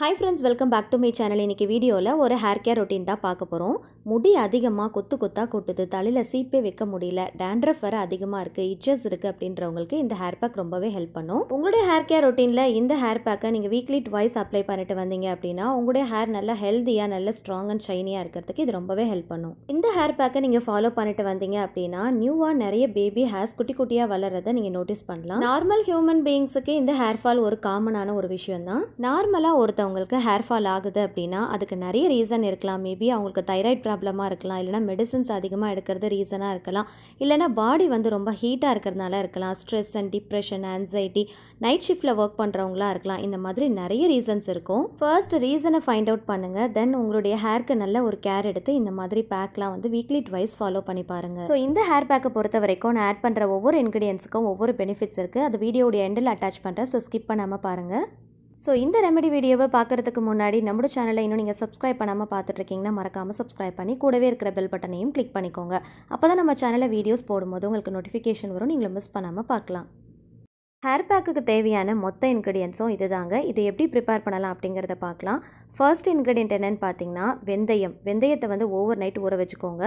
hi friends welcome back to my channel இன்றைக்கி வீடியோவில் ஒரு ஹேர் கேர் ரொட்டீன் தான் பார்க்க போகிறோம் முடி அதிகமாக கொத்து கொத்தாக கொட்டுது தலையில் சீப்பே வைக்க முடியல டேண்ட்ரஃப் வேறு அதிகமாக இருக்குது இச்சஸ் இருக்குது அப்படின்றவங்களுக்கு இந்த ஹேர் பேக் ரொம்பவே ஹெல்ப் பண்ணும் உங்களுடைய ஹேர் கேர் ரொட்டீனில் இந்த ஹேர் பேக்கை நீங்கள் வீக்லி ட்வைஸ் அப்ளை பண்ணிட்டு வந்தீங்க அப்படின்னா உங்களுடைய ஹேர் நல்லா ஹெல்த்தியாக நல்ல ஸ்ட்ராங் அண்ட் ஷைனியாக இருக்கிறதுக்கு இது ரொம்பவே ஹெல்ப் பண்ணும் இந்த ஹேர் பேக்கை நீங்கள் ஃபாலோ பண்ணிட்டு வந்தீங்க அப்படின்னா நியூவாக நிறைய பேபி ஹேர்ஸ் குட்டி குட்டியாக வளர்றதை நீங்கள் நோட்டீஸ் பண்ணலாம் நார்மல் ஹியூமன் பீயிங்ஸுக்கு இந்த ஹேர் ஃபால் ஒரு காமனான ஒரு விஷயம் தான் நார்மலாக ஒருத்தவங்க இருக்கிறவங்களுக்கு ஹேர் ஃபால் ஆகுது அப்படின்னா அதுக்கு நிறைய ரீசன் இருக்கலாம் மேபி அவங்களுக்கு தைராய்ட் ப்ராப்ளமாக இருக்கலாம் இல்லைனா மெடிசன்ஸ் அதிகமாக எடுக்கிறது ரீசனாக இருக்கலாம் இல்லைனா பாடி வந்து ரொம்ப ஹீட்டாக இருக்கிறதுனால இருக்கலாம் stress and depression anxiety night ஷிஃப்ட்டில் ஒர்க் பண்ணுறவங்களா இருக்கலாம் இந்த மாதிரி நிறைய ரீசன்ஸ் இருக்கும் ஃபர்ஸ்ட் ரீசனை ஃபைண்ட் அவுட் பண்ணுங்கள் தென் உங்களுடைய ஹேர்க்கு நல்ல ஒரு கேர் எடுத்து இந்த மாதிரி பேக்லாம் வந்து வீக்லி ட்வைஸ் ஃபாலோ பண்ணி பாருங்கள் ஸோ இந்த ஹேர் பேக்கை பொறுத்த வரைக்கும் நான் ஆட் பண்ணுற ஒவ்வொரு இன்க்ரீடியன்ஸுக்கும் ஒவ்வொரு பெனிஃபிட்ஸ் இருக்குது அது வீடியோடைய எண்டில் அட்டாச் பண்ணுறேன் ஸோ ஸ்கிப் பண்ணாமல் பாருங்கள் ஸோ இந்த ரெமெடி வீடியோவை பார்க்குறதுக்கு முன்னாடி நம்மளோட சேனலை இன்னும் நீங்கள் சப்ஸ்கிரைப் பண்ணாமல் பார்த்துட்ருக்கீங்கன்னா மறக்காமல் சப்ஸ்கிரைப் பண்ணி கூடவே இருக்கிற பெல் பட்டனையும் கிளிக் பண்ணிக்கோங்க அப்போ தான் நம்ம சேனலில் வீடியோஸ் போடும்போது உங்களுக்கு நோட்டிஃபிகேஷன் வரும் நீங்களும் மிஸ் பண்ணாமல் பார்க்கலாம் ஹேர் பேக்குக்கு தேவையான மொத்த இன்க்ரீடியன்ஸும் இது தாங்க இதை எப்படி ப்ரிப்பேர் பண்ணலாம் அப்படிங்கிறத பார்க்கலாம் ஃபர்ஸ்ட் இன்க்ரீடியன்ட் என்னென்னு பார்த்தீங்கன்னா வெந்தயம் வெந்தயத்தை வந்து ஓவர் நைட் ஊற வச்சுக்கோங்க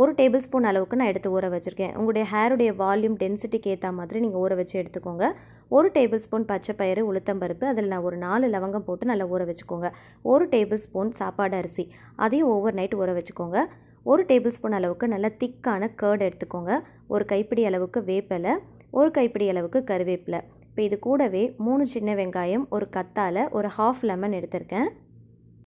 ஒரு டேபிள் ஸ்பூன் அளவுக்கு நான் எடுத்து ஊற வச்சுருக்கேன் உங்களுடைய ஹேருடைய வால்யூம் டென்சிட்டிக்கு ஏற்ற மாதிரி நீங்கள் ஊற வச்சு எடுத்துக்கோங்க ஒரு டேபிள் ஸ்பூன் பச்சை பயிறு உளுத்தம்பருப்பு அதில் நான் ஒரு நாலு லவங்கம் போட்டு நல்லா ஊற வச்சுக்கோங்க ஒரு டேபிள் ஸ்பூன் சாப்பாடு அரிசி அதையும் ஓவர் நைட் ஊற வச்சுக்கோங்க ஒரு டேபிள் ஸ்பூன் அளவுக்கு நல்லா திக்கான கேர்டு எடுத்துக்கோங்க ஒரு கைப்பிடி அளவுக்கு வேப்பலை ஒரு கைப்பிடி அளவுக்கு கருவேப்பிலை இப்போ இது கூடவே மூணு சின்ன வெங்காயம் ஒரு கத்தால் ஒரு ஹாஃப் லெமன் எடுத்திருக்கேன்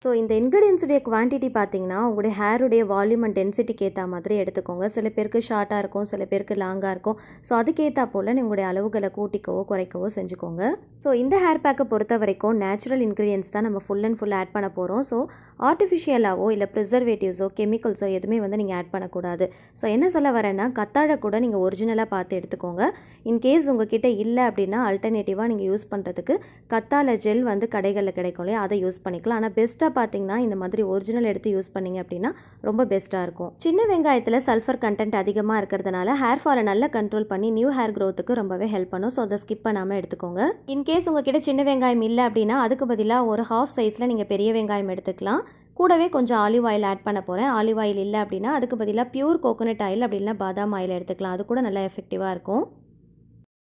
ஸோ இந்த இன்க்ரீடியன்ஸுடைய குவான்டிட்டி பார்த்தீங்கன்னா உங்களுடைய ஹேருடைய வால்யூம் அண்ட் டென்சிட்டிக்கு ஏற்ற மாதிரி எடுத்துக்கோங்க சில பேருக்கு ஷார்ட்டாக இருக்கும் சில பேருக்கு லாங்காக இருக்கும் ஸோ அதுக்கேற்றா போல் உங்களுடைய அளவுகளை கூட்டிக்கவோ குறைக்கவோ செஞ்சுக்கோங்க ஸோ இந்த ஹேர் பேக்கை பொறுத்த வரைக்கும் நேச்சுரல் இன்க்ரீடியன்ஸ் தான் நம்ம ஃபுல் அண்ட் ஃபுல் ஆட் பண்ண போகிறோம் ஸோ ஆர்டிஃபிஷியலாகவோ இல்லை ப்ரிசர்வேட்டிவ்ஸோ கெமிக்கல்ஸோ எதுவுமே வந்து நீங்கள் ஆட் பண்ணக்கூடாது ஸோ என்ன சொல்ல வரேன்னா கத்தாழை கூட நீங்கள் ஒரிஜினலாக பார்த்து எடுத்துக்கோங்க இன்கேஸ் உங்ககிட்ட இல்லை அப்படின்னா அல்டர்னேட்டிவாக நீங்கள் யூஸ் பண்ணுறதுக்கு கத்தாழை ஜெல் வந்து கடைகளில் கிடைக்கும் இல்லையா அதை யூஸ் பண்ணிக்கலாம் ஆனால் பெஸ்ட்டாக பார்த்தீங்கன்னா இந்த மாதிரி ஒரிஜினல் எடுத்து யூஸ் பண்ணிங்க அப்படின்னா ரொம்ப பெஸ்ட்டாக இருக்கும் சின்ன வெங்காயத்தில் சல்ஃபர் கண்டென்ட் அதிகமாக இருக்கிறதுனால ஹேர் ஃபாலை நல்லா கண்ட்ரோல் பண்ணி நியூ ஹேர் க்ரோத்துக்கு ரொம்பவே ஹெல்ப் பண்ணும் ஸோ அதை ஸ்கிப் பண்ணாமல் எடுத்துக்கோங்க இன்கேஸ் உங்ககிட்ட சின்ன வெங்காயம் இல்லை அப்படின்னா அதுக்கு பதிலாக ஒரு ஹாஃப் சைஸில் நீங்கள் பெரிய வெங்காயம் எடுத்துக்கலாம் கூடவே கொஞ்சம் ஆலிவ் ஆயில் ஆட் பண்ண போகிறேன் ஆலிவ் ஆயில் இல்லை அப்படின்னா அதுக்கு பதிலாக பியூர் கோகோனட் ஆயில் அப்படி இல்லைன்னா பாதாம் ஆயில் எடுத்துக்கலாம் அது கூட நல்லா எஃபெக்டிவாக இருக்கும்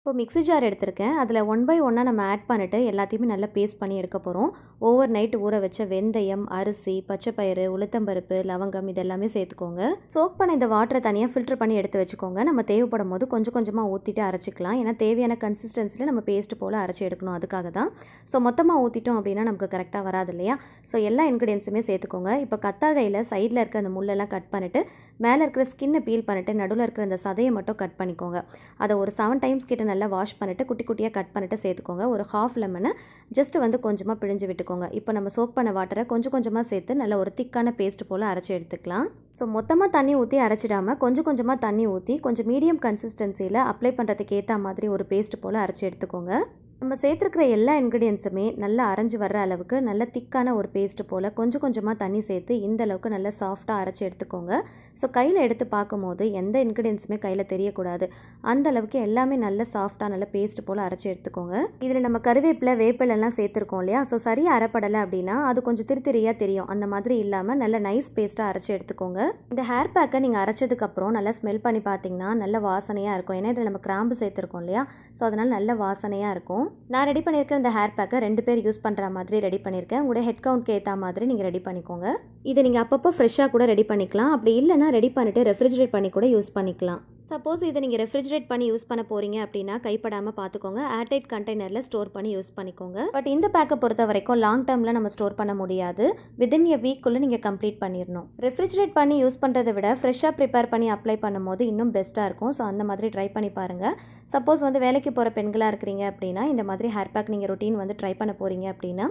இப்போ மிக்ஸி ஜார் எடுத்திருக்கேன் அதில் ஒன் பை ஒன்னாக நம்ம ஆட் பண்ணிவிட்டு எல்லாத்தையுமே நல்லா பேஸ்ட் பண்ணி எடுக்க போகிறோம் ஓவர் நைட் ஊற வச்ச வெந்தயம் அரிசி பச்சைப்பயிறு உளுத்தம்பருப்பு லவங்கம் இதெல்லாமே சேர்த்துக்கோங்க சோக் பண்ண இந்த வாட்டரை தனியாக ஃபில்ட்ரு பண்ணி எடுத்து வச்சுக்கோங்க நம்ம தேவைப்படும் போது கொஞ்சம் கொஞ்சமாக ஊற்றிட்டு அரைச்சிக்கலாம் ஏன்னா தேவையான கன்சிஸ்டன்சியில் நம்ம பேஸ்ட்டு போல் அரைச்சி எடுக்கணும் அதுக்காக தான் ஸோ மொத்தமாக ஊற்றிட்டோம் அப்படின்னா நமக்கு கரெக்டாக வராது இல்லையா ஸோ எல்லா இன்க்ரீடியன்ஸுமே சேர்த்துக்கோங்க இப்போ கத்தாழையில் சைடில் இருக்கிற அந்த முள்ளெல்லாம் கட் பண்ணிவிட்டு மேலே இருக்கிற ஸ்கின்னை பீல் பண்ணிவிட்டு நடுவில் இருக்கிற அந்த சதையை மட்டும் கட் பண்ணிக்கோங்க அதை ஒரு செவன் டைம்ஸ் கிட்ட நல்லா வாஷ் பண்ணிவிட்டு குட்டி குட்டியாக கட் பண்ணிவிட்டு சேர்த்துக்கோங்க ஒரு ஹாஃப் லெமனை ஜஸ்ட்டு வந்து கொஞ்சமாக பிழிஞ்சு விட்டுக்கோங்க இப்போ நம்ம சோக் பண்ண வாட்டரை கொஞ்சம் கொஞ்சமாக சேர்த்து நல்லா ஒரு திக்கான பேஸ்ட் போல் அரைச்சி எடுத்துக்கலாம் ஸோ மொத்தமாக தண்ணி ஊற்றி அரைச்சிடாமல் கொஞ்சம் கொஞ்சமாக தண்ணி ஊற்றி கொஞ்சம் மீடியம் கன்சிஸ்டன்சியில் அப்ளை பண்ணுறதுக்கு ஏற்ற மாதிரி ஒரு பேஸ்ட் போல் அரைச்சி எடுத்துக்கோங்க நம்ம சேர்த்துருக்கிற எல்லா இன்க்ரீடியன்ஸுமே நல்லா அரைஞ்சி வர்ற அளவுக்கு நல்ல திக்கான ஒரு பேஸ்ட்டு போல் கொஞ்சம் கொஞ்சமாக தண்ணி சேர்த்து இந்த அளவுக்கு நல்லா சாஃப்டாக அரைச்சி எடுத்துக்கோங்க ஸோ கையில் எடுத்து பார்க்கும்போது எந்த இன்க்ரீடியன்ஸுமே கையில் தெரியக்கூடாது அந்த அளவுக்கு எல்லாமே நல்ல சாஃப்டாக நல்ல பேஸ்ட் போல் அரைச்சி எடுத்துக்கோங்க இதில் நம்ம கருவேப்பிலை வேப்பிலெல்லாம் சேர்த்துருக்கோம் இல்லையா ஸோ சரியாக அரைப்படலை அப்படின்னா அது கொஞ்சம் திருத்திரியாக தெரியும் அந்த மாதிரி இல்லாமல் நல்ல நைஸ் பேஸ்ட்டாக அரைச்சி எடுத்துக்கோங்க இந்த ஹேர் பேக்கை நீங்கள் அரைச்சதுக்கப்புறம் நல்லா ஸ்மெல் பண்ணி பார்த்தீங்கன்னா நல்ல வாசனையாக இருக்கும் ஏன்னா இதில் நம்ம கிராம்பு சேர்த்துருக்கோம் இல்லையா ஸோ அதனால் நல்ல வாசனையாக இருக்கும் இருக்கும் நான் ரெடி பண்ணியிருக்க இந்த ஹேர் பேக்கை ரெண்டு பேர் யூஸ் பண்ணுற மாதிரி ரெடி பண்ணியிருக்கேன் உங்களோட ஹெட் கவுண்ட்க்கு ஏற்ற மாதிரி நீங்கள் ரெடி பண்ணிக்கோங்க இதை நீங்கள் அப்பப்போ ஃப்ரெஷ்ஷாக கூட ரெடி பண்ணிக்கலாம் அப்படி இல்லைனா ரெடி பண்ணிவிட்டு ரெஃப்ரிஜிரேட் பண்ணி கூட யூஸ் பண்ணிக்கலாம் சப்போஸ் இதை நீங்கள் ரெஃப்ரிஜரேட் பண்ணி யூஸ் பண்ண போகிறீங்க அப்படின்னா கைப்படாமல் பார்த்துக்கோங்க ஏர்டைட் கண்டெய்னரில் ஸ்டோர் பண்ணி யூஸ் பண்ணிக்கோங்க பட் இந்த பேக்கை பொறுத்த வரைக்கும் லாங் டேர்மில் நம்ம ஸ்டோர் பண்ண முடியாது வித்தின் எ வீக்குள்ளே நீங்கள் கம்ப்ளீட் பண்ணிடணும் ரெஃப்ரிஜரேட் பண்ணி யூஸ் பண்ணுறதை விட ஃப்ரெஷ்ஷாக ப்ரிப்பேர் பண்ணி அப்ளை பண்ணும்போது இன்னும் பெஸ்ட்டாக இருக்கும் ஸோ அந்த மாதிரி ட்ரை பண்ணி பாருங்கள் சப்போஸ் வந்து வேலைக்கு போகிற பெண்களாக இருக்கிறீங்க அப்படின்னா இந்த மாதிரி ஹேர் பேக் நீங்கள் ரொட்டீன் வந்து ட்ரை பண்ண போகிறீங்க அப்படின்னா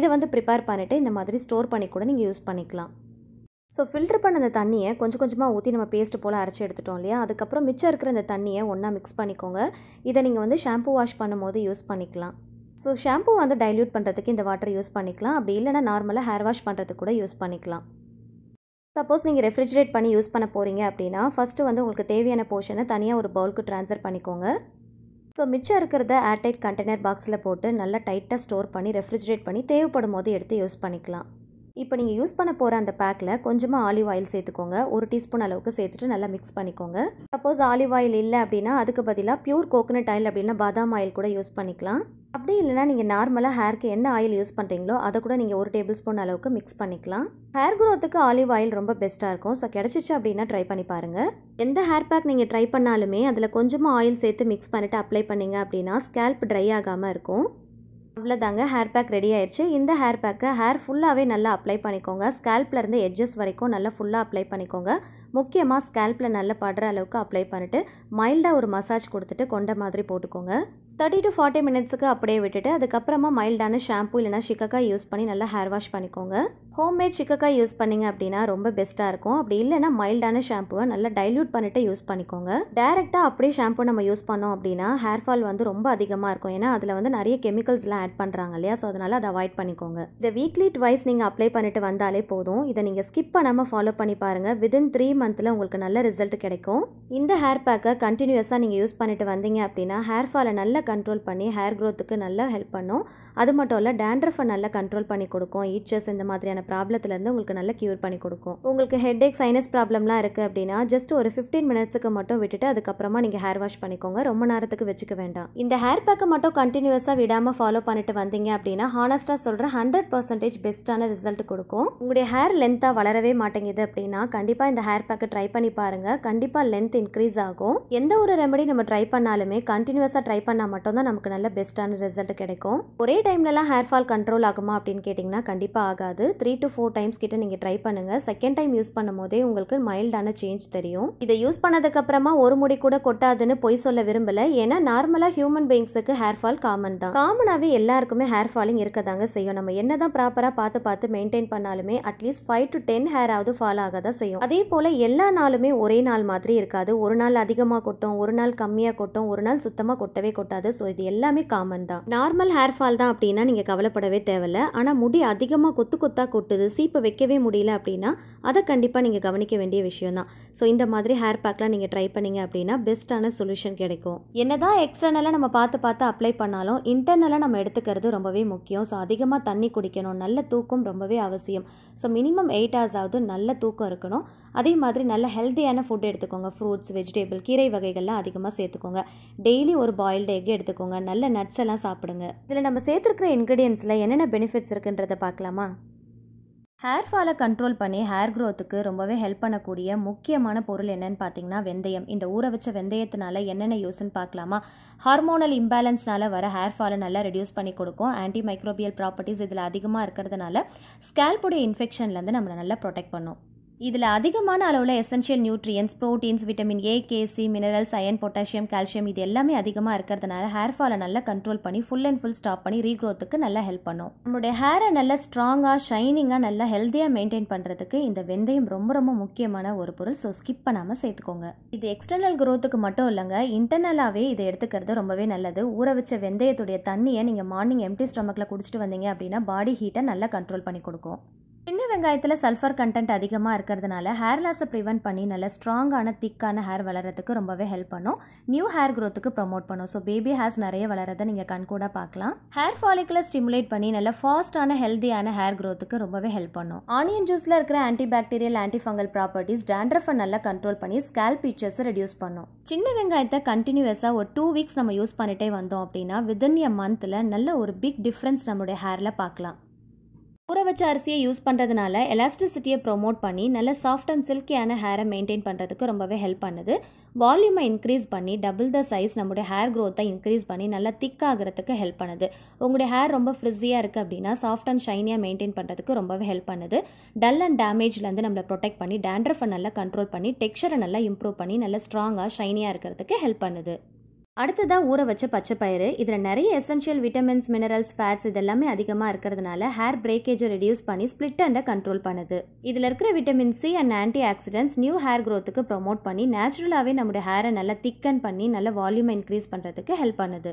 இதை வந்து ப்ரிப்பேர் பண்ணிவிட்டு இந்த மாதிரி ஸ்டோர் பண்ணி கூட நீங்கள் யூஸ் பண்ணிக்கலாம் ஸோ ஃபில்ட்ரு பண்ண அந்த தண்ணியை கொஞ்சம் கொஞ்சமாக ஊற்றி நம்ம பேஸ்ட் போல் அரைச்சி எடுத்துட்டோம் இல்லையா அதுக்கப்புறம் மிச்சம் இருக்கிற அந்த தண்ணியை ஒன்றா மிக்ஸ் பண்ணிக்கோங்க இதை நீங்கள் வந்து ஷாம்பு வாஷ் பண்ணும்போது யூஸ் பண்ணிக்கலாம் ஸோ ஷாம்பு வந்து டைல்யூட் பண்ணுறதுக்கு இந்த வாட்டர் யூஸ் பண்ணிக்கலாம் அப்படி இல்லைனா நார்மலாக ஹேர் வாஷ் பண்ணுறதுக்கு கூட யூஸ் பண்ணிக்கலாம் சப்போஸ் நீங்கள் ரெஃப்ரிஜிரேட் பண்ணி யூஸ் பண்ண போகிறீங்க அப்படின்னா ஃபஸ்ட்டு வந்து உங்களுக்கு தேவையான போர்ஷனை தனியாக ஒரு பவுலுக்கு ட்ரான்ஸ்ஃபர் பண்ணிக்கோங்க ஸோ மிச்சம் இருக்கிறத ஏர்டைட் கண்டெய்னர் பாக்ஸில் போட்டு நல்லா டைட்டாக ஸ்டோர் பண்ணி ரெஃப்ரிஜிரேட் பண்ணி தேவைப்படும் போது எடுத்து யூஸ் பண்ணிக்கலாம் இப்போ நீங்கள் யூஸ் பண்ண போகிற அந்த பேக்கில் கொஞ்சமாக ஆலிவ் ஆயில் சேர்த்துக்கோங்க ஒரு டீஸ்பூன் அளவுக்கு சேர்த்துட்டு நல்லா மிக்ஸ் பண்ணிக்கோங்க சப்போஸ் ஆலிவ் ஆயில் இல்லை அப்படின்னா அதுக்கு பதிலாக பியூர் கோகனட் ஆயில் அப்படின்னா பாதாம் ஆயில் கூட யூஸ் பண்ணிக்கலாம் அப்படி இல்லைனா நீங்கள் நார்மலாக ஹேர்க்கு என்ன ஆயில் யூஸ் பண்ணுறீங்களோ அதை கூட நீங்கள் ஒரு டேபிள் ஸ்பூன் அளவுக்கு மிக்ஸ் பண்ணிக்கலாம் ஹேர் குரோத்துக்கு ஆலிவ் ஆயில் ரொம்ப பெஸ்ட்டாக இருக்கும் ஸோ கிடச்சிச்சு அப்படின்னா ட்ரை பண்ணி பாருங்கள் எந்த ஹேர் பேக் நீங்கள் ட்ரை பண்ணாலுமே அதில் கொஞ்சமாக ஆயில் சேர்த்து மிக்ஸ் பண்ணிவிட்டு அப்ளை பண்ணிங்க அப்படின்னா ஸ்கேல்ப் ட்ரை ஆகாமல் இருக்கும் அவ்வளோதாங்க ஹேர் பேக் ரெடி ஆயிடுச்சு இந்த ஹேர் பேக்கை ஹேர் ஃபுல்லாகவே நல்லா அப்ளை பண்ணிக்கோங்க ஸ்கேல்ப்லேருந்து எட்ஜஸ் வரைக்கும் நல்லா ஃபுல்லாக அப்ளை பண்ணிக்கோங்க முக்கியமாக ஸ்கேல்ப்பில் நல்லா படுற அளவுக்கு அப்ளை பண்ணிவிட்டு மைல்டாக ஒரு மசாஜ் கொடுத்துட்டு கொண்ட மாதிரி போட்டுக்கோங்க தேர்ட்டி டு ஃபார்ட்டி மினிட்ஸுக்கு அப்படியே விட்டுட்டு அதுக்கப்புறமா மைல்டான ஷாம்பு இல்லைனா சிக்கக்காய் யூஸ் பண்ணி நல்லா ஹேர் வாஷ் பண்ணிக்கோங்க ஹோம்மேட் சிக்கக்காய் யூஸ் பண்ணிங்க அப்படின்னா ரொம்ப பெஸ்ட்டாக இருக்கும் அப்படி இல்லைனா மைல்டான ஷாம்புவை நல்லா டைல்யூட் பண்ணிட்டு யூஸ் பண்ணிக்கோங்க டேரெக்டாக அப்படியே ஷாம்பு நம்ம யூஸ் பண்ணோம் அப்படின்னா ஹேர் ஃபால் வந்து ரொம்ப அதிகமாக இருக்கும் ஏன்னா அதில் வந்து நிறைய கெமிக்கல்ஸ்லாம் ஆட் பண்ணுறாங்க இல்லையா ஸோ அதனால் அதை அவாய்ட் பண்ணிக்கோங்க இதை வீக்லி ட்வைஸ் நீங்கள் அப்ளை பண்ணிட்டு வந்தாலே போதும் இதை நீங்கள் ஸ்கிப் பண்ணாமல் ஃபாலோ பண்ணி பாருங்கள் விதின் த்ரீ மந்த்தில் உங்களுக்கு நல்ல ரிசல்ட் கிடைக்கும் இந்த ஹேர் பேக்கை கண்டினியூஸாக நீங்கள் யூஸ் பண்ணிட்டு வந்தீங்க அப்படின்னா ஹேர் ஃபாலை நல்லா கண்ட்ரோல் பண்ணி ஹேர் க்ரோத்துக்கு நல்லா ஹெல்ப் பண்ணும் அது மட்டும் இல்லை டேண்ட்ரஃபை நல்லா கண்ட்ரோல் பண்ணி கொடுக்கும் ஈச்சர்ஸ் இந்த மாதிரியான ப்ராப்ளத்துலேருந்து உங்களுக்கு நல்லா க்யூர் பண்ணி கொடுக்கும் உங்களுக்கு ஹெட் ஏக் சைனஸ் ப்ராப்ளம்லாம் இருக்குது அப்படின்னா ஜஸ்ட் ஒரு ஃபிஃப்டீன் மினிட்ஸுக்கு மட்டும் விட்டுட்டு அதுக்கப்புறமா நீங்கள் ஹேர் வாஷ் பண்ணிக்கோங்க ரொம்ப நேரத்துக்கு வச்சுக்க வேண்டாம் இந்த ஹேர் பேக்கை மட்டும் கண்டினியூஸாக விடாமல் ஃபாலோ பண்ணிட்டு வந்தீங்க அப்படின்னா ஹானஸ்ட்டாக சொல்கிற ஹண்ட்ரட் பர்சன்டேஜ் பெஸ்ட்டான ரிசல்ட் கொடுக்கும் உங்களுடைய ஹேர் லென்த்தாக வளரவே மாட்டேங்குது அப்படின்னா கண்டிப்பாக இந்த ஹேர் பேக்கை ட்ரை பண்ணி பாருங்கள் கண்டிப்பாக லென்த் இன்க்ரீஸ் ஆகும் எந்த ஒரு ரெமெடி நம்ம ட்ரை பண்ணாலுமே கண்டினியூஸாக ட்ரை பண்ணாமல் மட்டும்தான் நமக்கு நல்ல பெஸ்ட்டான ரிசல்ட் கிடைக்கும் ஒரே டைம்லலாம் ஹேர் ஃபால் கண்ட்ரோல் ஆகுமா அப்படின்னு கேட்டிங்கன்னா கண்டிப்பாக ஆகாது த்ரீ டு ஃபோர் டைம்ஸ் கிட்ட நீங்கள் ட்ரை பண்ணுங்கள் செகண்ட் டைம் யூஸ் பண்ணும் போதே உங்களுக்கு மைல்டான சேஞ்ச் தெரியும் இதை யூஸ் பண்ணதுக்கப்புறமா ஒரு முடி கூட கொட்டாதுன்னு பொய் சொல்ல விரும்பலை ஏன்னா நார்மலாக ஹியூமன் பீங்ஸுக்கு ஹேர் ஃபால் காமன் தான் காமனாகவே எல்லாருக்குமே ஹேர் ஃபாலிங் இருக்கதாங்க செய்யும் நம்ம என்ன தான் ப்ராப்பராக பார்த்து பார்த்து மெயின்டைன் பண்ணாலுமே அட்லீஸ்ட் ஃபைவ் டு டென் ஹேராவது ஃபால் ஆக தான் செய்யும் அதே போல் எல்லா நாளுமே ஒரே நாள் மாதிரி இருக்காது ஒரு நாள் அதிகமாக கொட்டும் ஒரு நாள் கம்மியாக கொட்டும் ஒரு நாள் சுத்தமாக கொட்டவே கொட்டாது கூடாது ஸோ இது எல்லாமே காமன் தான் நார்மல் ஹேர் ஃபால் தான் அப்படின்னா நீங்கள் கவலைப்படவே தேவையில்ல ஆனால் முடி அதிகமாக கொத்து கொத்தாக கொட்டுது சீப்பு வைக்கவே முடியல அப்படின்னா அதை கண்டிப்பாக நீங்கள் கவனிக்க வேண்டிய விஷயம் தான் ஸோ இந்த மாதிரி ஹேர் பேக்லாம் நீங்கள் ட்ரை பண்ணிங்க அப்படின்னா பெஸ்ட்டான சொல்யூஷன் கிடைக்கும் என்னதான் எக்ஸ்டர்னலாக நம்ம பார்த்து பார்த்து அப்ளை பண்ணாலும் இன்டர்னலாக நம்ம எடுத்துக்கிறது ரொம்பவே முக்கியம் ஸோ அதிகமாக தண்ணி குடிக்கணும் நல்ல தூக்கம் ரொம்பவே அவசியம் ஸோ மினிமம் எயிட் ஹவர்ஸ் ஆகுது நல்ல தூக்கம் இருக்கணும் அதே மாதிரி நல்ல ஹெல்த்தியான ஃபுட் எடுத்துக்கோங்க ஃப்ரூட்ஸ் வெஜிடேபிள் கீரை வகைகள்லாம் அதிகமாக சேர்த்துக்கோங்க டெய்லி ஒரு பாயில்டு எக் வரைக்கும் எடுத்துக்கோங்க நல்ல நட்ஸ் எல்லாம் சாப்பிடுங்க இதில் நம்ம சேர்த்துருக்கிற இன்க்ரீடியன்ஸில் என்னென்ன பெனிஃபிட்ஸ் இருக்குன்றதை பார்க்கலாமா ஹேர் ஃபாலை கண்ட்ரோல் பண்ணி ஹேர் க்ரோத்துக்கு ரொம்பவே ஹெல்ப் பண்ணக்கூடிய முக்கியமான பொருள் என்னன்னு பார்த்தீங்கன்னா வெந்தயம் இந்த ஊற வச்ச வெந்தயத்தினால என்னென்ன யூஸ்ன்னு பார்க்கலாமா ஹார்மோனல் இம்பேலன்ஸ்னால வர ஹேர் ஃபாலை நல்லா ரெடியூஸ் பண்ணி கொடுக்கும் ஆன்டி மைக்ரோபியல் ப்ராப்பர்ட்டிஸ் இதில் அதிகமாக இருக்கிறதுனால ஸ்கேல்புடைய இன்ஃபெக்ஷன்லேருந்து நம்மளை நல்லா ப்ரொடெக்ட் பண்ணும் இதில் அதிகமான அளவில் essential nutrients proteins vitamin A K C minerals iron potassium calcium இது எல்லாமே அதிகமாக இருக்கிறதுனால ஹேர் ஃபாலை நல்லா கண்ட்ரோல் பண்ணி ஃபுல் அண்ட் ஃபுல் ஸ்டாப் பண்ணி ரீக்ரோத்துக்கு நல்லா ஹெல்ப் பண்ணும் நம்மளுடைய ஹேரை நல்லா ஸ்ட்ராங்காக ஷைனிங்காக நல்லா ஹெல்த்தியாக மெயின்டைன் பண்ணுறதுக்கு இந்த வெந்தயம் ரொம்ப ரொம்ப முக்கியமான ஒரு பொருள் ஸோ ஸ்கிப் பண்ணாமல் சேர்த்துக்கோங்க இது எக்ஸ்டர்னல் குரோத்துக்கு மட்டும் இல்லைங்க இன்டர்னலாகவே இதை எடுத்துக்கிறது ரொம்பவே நல்லது ஊற வச்ச வெந்தயத்துடைய தண்ணியை நீங்கள் மார்னிங் எம்டி ஸ்டொமக்கில் குடிச்சிட்டு வந்தீங்க அப்படின்னா பாடி ஹீட்டை நல்லா கண்ட்ரோல் பண்ணி கொடுக்கும் சின்ன வெங்காயத்தில் சல்ஃபர் கண்டென்ட் அதிகமாக இருக்கிறதுனால ஹேர் லாஸை ப்ரிவென்ட் பண்ணி நல்ல ஸ்ட்ராங்கான திக்கான ஹேர் வளரத்துக்கு ரொம்பவே ஹெல்ப் பண்ணும் நியூ ஹேர் க்ரோத்துக்கு ப்ரொமோட் பண்ணும் ஸோ பேபி ஹேர்ஸ் நிறைய வளரதை நீங்கள் கண்கூட பார்க்கலாம் ஹேர் ஃபாலிக்கலை ஸ்டிமுலேட் பண்ணி நல்ல ஃபாஸ்டான ஹெல்த்தியான ஹேர் க்ரோத்துக்கு ரொம்பவே ஹெல்ப் பண்ணும் ஆனியன் ஜூஸில் இருக்கிற anti bacterial anti fungal properties டேண்ட்ரஃபை நல்லா கண்ட்ரோல் பண்ணி ஸ்கேல் பீச்சர்ஸை ரெடியூஸ் பண்ணும் சின்ன வெங்காயத்தை கண்டினியூஸாக ஒரு டூ வீக்ஸ் நம்ம யூஸ் பண்ணிட்டே வந்தோம் அப்படின்னா வித்தின் எ மந்தில் நல்ல ஒரு பிக் டிஃப்ரென்ஸ் நம்மளுடைய ஹேரில் பார்க்கலாம் ஊற வச்ச அரிசியை யூஸ் பண்ணுறதுனால எலாஸ்டிசிட்டியை ப்ரொமோட் பண்ணி நல்ல சாஃப்ட் அண்ட் சில்கியான ஹேரை மெயின்டைன் பண்ணுறதுக்கு ரொம்பவே ஹெல்ப் பண்ணுது வால்யூமை இன்க்ரீஸ் பண்ணி டபுள் த சைஸ் நம்மளுடைய ஹேர் க்ரோத்தை இன்க்ரீஸ் பண்ணி நல்லா திக் ஆகிறதுக்கு ஹெல்ப் பண்ணுது உங்களுடைய ஹேர் ரொம்ப ஃப்ரிஸியாக இருக்குது அப்படின்னா சாஃப்ட் அண்ட் ஷைனியாக மெயின்டைன் பண்ணுறதுக்கு ரொம்பவே ஹெல்ப் பண்ணுது டல் அண்ட் டேமேஜ்லேருந்து நம்மளை ப்ரொடெக்ட் பண்ணி டேண்ட்ரஃபை நல்லா கண்ட்ரோல் பண்ணி டெக்ஸ்சரை நல்லா இம்ப்ரூவ் பண்ணி நல்லா ஸ்ட்ராங்காக ஷைனியாக இருக்கிறதுக்கு ஹெல்ப் பண்ணுது அடுத்ததாக ஊற வச்ச பச்சை பயிறு இதில் நிறைய எசென்ஷியல் விட்டமின்ஸ் மினரல்ஸ் ஃபேட்ஸ் இதெல்லாமே அதிகமாக இருக்கிறதுனால ஹேர் பிரேக்கேஜை ரெடியூஸ் பண்ணி ஸ்பிளிட் அண்டை கண்ட்ரோல் பண்ணுது இதில் இருக்கிற vitamin C and anti oxidants new hair க்ரோத்துக்கு ப்ரொமோட் பண்ணி நேச்சுரலாகவே நம்மளுடைய ஹேரை நல்லா திக்கன் பண்ணி நல்ல வால்யூமை இன்க்ரீஸ் பண்ணுறதுக்கு ஹெல்ப் பண்ணுது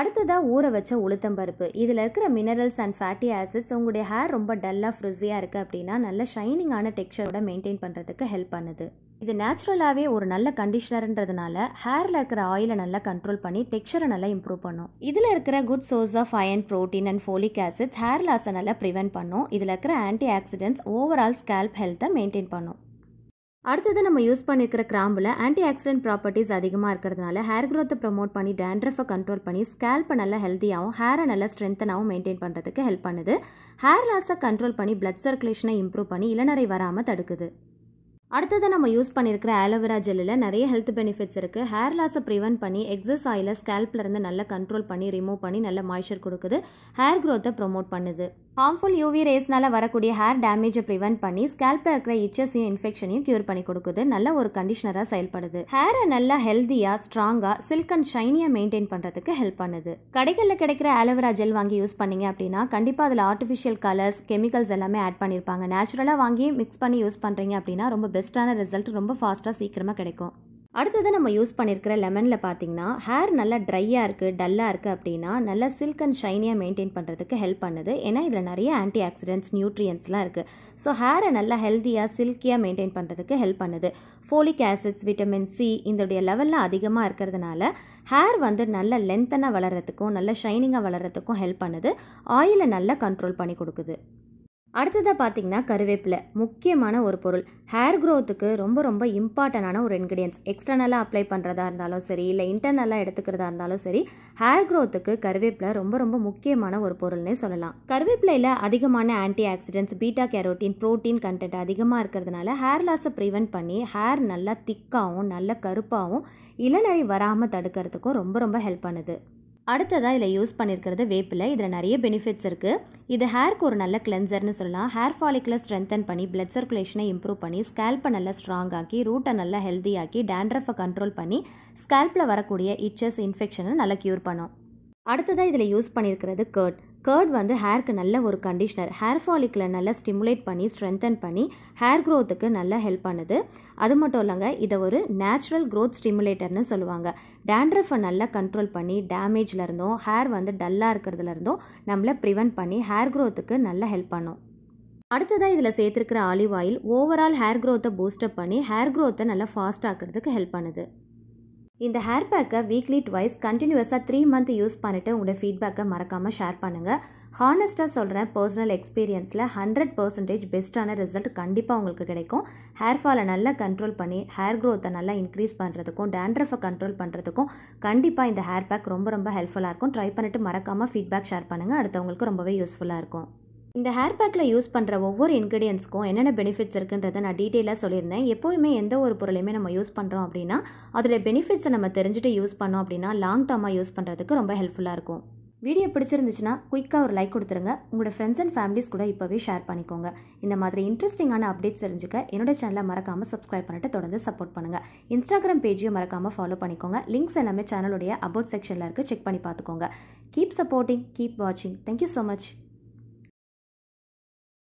அடுத்ததாக ஊற வச்ச உளுத்தம்பருப்பு இதில் இருக்கிற மினரல்ஸ் அண்ட் ஃபேட்டி ஆசிட்ஸ் உங்களுடைய ஹேர் ரொம்ப டல்லாக ஃப்ரிஸியாக இருக்குது அப்படின்னா நல்ல ஷைனிங்கான டெக்ஸ்சரோட மெயின்டைன் பண்ணுறதுக்கு ஹெல்ப் பண்ணுது இது நேச்சுரலாகவே ஒரு நல்ல கண்டிஷனர்ன்றதுனால ஹேரில் இருக்கிற ஆயிலை நல்லா கண்ட்ரோல் பண்ணி டெக்ஸ்சரை நல்லா இம்ப்ரூவ் பண்ணும் இதில் இருக்கிற good source of iron protein and folic acids hair லாஸை நல்லா ப்ரிவென்ட் பண்ணும் இதில் இருக்கிற ஆன்டி ஆக்சிடென்ட்ஸ் ஓவரால் ஸ்கேல்ப் ஹெல்த்தை மெயின்டைன் பண்ணும் அடுத்தது நம்ம யூஸ் பண்ணியிருக்கிற கிராம்பில் ஆன்டி ஆக்சிடென்ட் ப்ராப்பர்ட்டிஸ் அதிகமாக இருக்கிறதுனால ஹேர் க்ரோத்தை ப்ரொமோட் பண்ணி டேண்ட்ரஃபை கண்ட்ரோல் பண்ணி ஸ்கேல்ப்பை நல்லா ஹெல்த்தியாகவும் ஹேரை நல்லா ஸ்ட்ரென்த்தனாகவும் மெயின்டைன் பண்ணுறதுக்கு ஹெல்ப் பண்ணுது ஹேர் லாஸை கண்ட்ரோல் பண்ணி பிளட் சர்க்குலேஷனை இம்ப்ரூவ் பண்ணி இளநரை வராமல் தடுக்குது அடுத்ததை நம்ம யூஸ் பண்ணியிருக்கிற ஆலோவேரா ஜெல்லில் நிறைய ஹெல்த் பெனிஃபிட்ஸ் இருக்குது ஹேர் லாஸை ப்ரிவென்ட் பண்ணி எக்ஸஸ் ஆயிலை ஸ்கேல்ப்லேருந்து நல்லா கண்ட்ரோல் பண்ணி ரிமூவ் பண்ணி நல்ல மாய்ச்சர் கொடுக்குது ஹேர் க்ரோத்தை ப்ரொமோட் பண்ணுது ஹார்ம்ஃபுல் யூவி ரேஸ்னால் வரக்கூடிய ஹேர் டேமேஜை ப்ரிவென்ட் பண்ணி ஸ்கேல்பில் இருக்கிற இச்சஸையும் இன்ஃபெக்ஷனையும் க்யூர் பண்ணி கொடுக்குது நல்ல ஒரு கண்டிஷனராக செயல்படுது ஹேரை நல்லா ஹெல்தியாக ஸ்ட்ராங்காக சில்க் அண்ட் ஷைனியாக மெயின்டைன் பண்ணுறதுக்கு ஹெல்ப் பண்ணுது கடைகளில் கிடைக்கிற ஆலோவேரா ஜெல் வாங்கி யூஸ் பண்ணீங்க அப்படின்னா கண்டிப்பாக அதில் ஆர்டிஃபிஷியல் கலர்ஸ் கெமிக்கல்ஸ் எல்லாமே ஆட் பண்ணியிருப்பாங்க நேச்சுரலாக வாங்கி மிக்ஸ் பண்ணி யூஸ் பண்ணுறீங்க அப்படின்னா ரொம்ப பெஸ்ட்டான ரிசல்ட் ரொம்ப ஃபாஸ்ட்டாக சீக்கிரமாக கிடைக்கும் அடுத்தது நம்ம யூஸ் பண்ணியிருக்கிற லெமனில் பார்த்திங்கன்னா ஹேர் நல்லா ட்ரையாக இருக்குது டல்லாக இருக்குது அப்படின்னா நல்லா சில்க் அண்ட் ஷைனியாக மெயின்டைன் பண்ணுறதுக்கு ஹெல்ப் பண்ணுது ஏன்னா இதில் நிறைய ஆன்டி ஆக்சிடென்ட்ஸ் நியூட்ரியன்ஸ்லாம் இருக்குது ஸோ ஹேரை நல்லா ஹெல்த்தியாக சில்கியாக மெயின்டைன் பண்ணுறதுக்கு ஹெல்ப் பண்ணுது ஃபோலிக் ஆசிட்ஸ் விட்டமின் சி இதோடைய லெவல்லாம் அதிகமாக இருக்கிறதுனால ஹேர் வந்து நல்ல லென்த்தனாக வளர்கிறதுக்கும் நல்ல ஷைனிங்காக வளர்கிறதுக்கும் ஹெல்ப் பண்ணுது ஆயிலை நல்லா கண்ட்ரோல் பண்ணி கொடுக்குது அடுத்ததாக பார்த்திங்கன்னா கருவேப்பிலை முக்கியமான ஒரு பொருள் ஹேர் க்ரோத்துக்கு ரொம்ப ரொம்ப இம்பார்ட்டண்டான ஒரு இன்க்ரீடியன்ஸ் எக்ஸ்டர்னலாக அப்ளை பண்ணுறதா இருந்தாலும் சரி இல்லை இன்டர்னலாக எடுத்துக்கிறதா இருந்தாலும் சரி ஹேர் க்ரோத்துக்கு கருவேப்பிலை ரொம்ப ரொம்ப முக்கியமான ஒரு பொருள்னே சொல்லலாம் கருவேப்பிலையில் அதிகமான anti oxidants beta carotene protein content அதிகமாக இருக்கிறதுனால ஹேர் லாஸை ப்ரிவெண்ட் பண்ணி ஹேர் நல்லா திக்காகவும் நல்ல கருப்பாகவும் இளநறி வராமல் தடுக்கிறதுக்கும் ரொம்ப ரொம்ப ஹெல்ப் பண்ணுது அடுத்ததாக இதில் யூஸ் பண்ணியிருக்கிறது வேப்பில் இதில் நிறைய பெனிஃபிட்ஸ் இருக்குது இது ஹேருக்கு ஒரு நல்ல கிளென்சர்னு சொல்லலாம் ஹேர் ஃபாலிக்கில் ஸ்ட்ரென்தன் பண்ணி பிளட் சர்க்குலேஷனை இம்ப்ரூவ் பண்ணி ஸ்கேல்பை நல்லா ஸ்ட்ராங் ஆக்கி ரூட்டை நல்லா ஹெல்த்தியாக்கி டேண்ட்ரஃபை கண்ட்ரோல் பண்ணி ஸ்கேல்பில் வரக்கூடிய இச்சஸ் இன்ஃபெக்ஷனை நல்லா க்யூர் பண்ணும் அடுத்ததாக இதில் யூஸ் பண்ணியிருக்கிறது கர்ட் கர்ட் வந்து ஹேருக்கு நல்ல ஒரு கண்டிஷ்னர் ஹேர் ஃபாலிக்கில் நல்லா ஸ்டிமுலேட் பண்ணி ஸ்ட்ரென்தன் பண்ணி ஹேர் க்ரோத்துக்கு நல்லா ஹெல்ப் பண்ணுது அது மட்டும் இல்லைங்க இதை ஒரு நேச்சுரல் க்ரோத் ஸ்டிமுலேட்டர்னு சொல்லுவாங்க டேண்ட்ரஃபை நல்லா கண்ட்ரோல் பண்ணி டேமேஜ்லேருந்தும் ஹேர் வந்து டல்லாக இருக்கிறதுலேருந்தும் நம்மளை ப்ரிவெண்ட் பண்ணி ஹேர் க்ரோத்துக்கு நல்லா ஹெல்ப் பண்ணும் அடுத்ததாக இதில் சேர்த்துருக்கிற ஆலிவ் ஆயில் ஓவரால் ஹேர் க்ரோத்தை பூஸ்டப் பண்ணி ஹேர் க்ரோத்தை நல்லா ஃபாஸ்ட் ஆக்கிறதுக்கு ஹெல்ப் பண்ணுது இந்த ஹேர் பேக்கை வீக்லி ட்வைஸ் கண்டினியூஸாக த்ரீ மந்த் யூஸ் பண்ணிவிட்டு உங்களோட ஃபீட்பேக்கை மறக்காமல் ஷேர் பண்ணுங்கள் ஹானஸ்ட்டாக சொல்கிறேன் பர்சனல் எக்ஸ்பீரியன்ஸில் ஹண்ட்ரட் பர்சன்டேஜ் பெஸ்ட்டான ரிசல்ட் கண்டிப்பாக உங்களுக்கு கிடைக்கும் ஹேர் ஃபாலை நல்லா கண்ட்ரோல் பண்ணி ஹேர் க்ரோத்தை நல்லா இன்க்ரீஸ் பண்ணுறதுக்கும் டேண்ட்ரஃபை கண்ட்ரோல் பண்ணுறதுக்கும் கண்டிப்பாக இந்த ஹேர் பேக் ரொம்ப ரொம்ப ஹெல்ப்ஃபுல்லாக இருக்கும் ட்ரை பண்ணிவிட்டு மறக்காமல் ஃபீட்பேக் ஷேர் பண்ணுங்கள் அடுத்தவங்களுக்கு ரொம்பவே யூஸ்ஃபுல்லாக இருக்கும் இந்த ஹேர் பேக்கில் யூஸ் பண்ணுற ஒவ்வொரு இன்க்ரீடியன்ஸ்க்கும் என்னென்ன பெனிஃபிட்ஸ் இருக்குன்றதை நான் டீட்டெயிலாக சொல்லியிருந்தேன் எப்போயுமே எந்த ஒரு பொருளையுமே நம்ம யூஸ் பண்ணுறோம் அப்படின்னா அதோடைய பெனிஃபிட்ஸை நம்ம தெரிஞ்சுட்டு யூஸ் பண்ணோம் அப்படின்னா லாங் டர்மாக யூஸ் பண்ணுறதுக்கு ரொம்ப ஹெல்ப்ஃபுல்லாக இருக்கும் வீடியோ பிடிச்சிருந்துச்சுன்னா குயிக்காக ஒரு லைக் கொடுத்துருங்க உங்களோட ஃப்ரெண்ட்ஸ் அண்ட் ஃபேமிலிஸ் கூட இப்போவே ஷேர் பண்ணிக்கோங்க இந்த மாதிரி இன்ட்ரெஸ்டிங்கான அப்டேட்ஸ் தெரிஞ்சுக்க என்னோட சேனலை மறக்காமல் சப்ஸ்கிரைப் பண்ணிட்டு தொடர்ந்து சப்போர்ட் பண்ணுங்கள் இன்ஸ்டாகிராம் பேஜையும் மறக்காமல் ஃபாலோ பண்ணிக்கோங்க லிங்க்ஸ் எல்லாமே சேனலுடைய அபவுட் செக்ஷனில் இருக்குது செக் பண்ணி பார்த்துக்கோங்க கீப் சப்போர்ட்டிங் கீப் வாட்சிங் தேங்க்யூ ஸோ மச்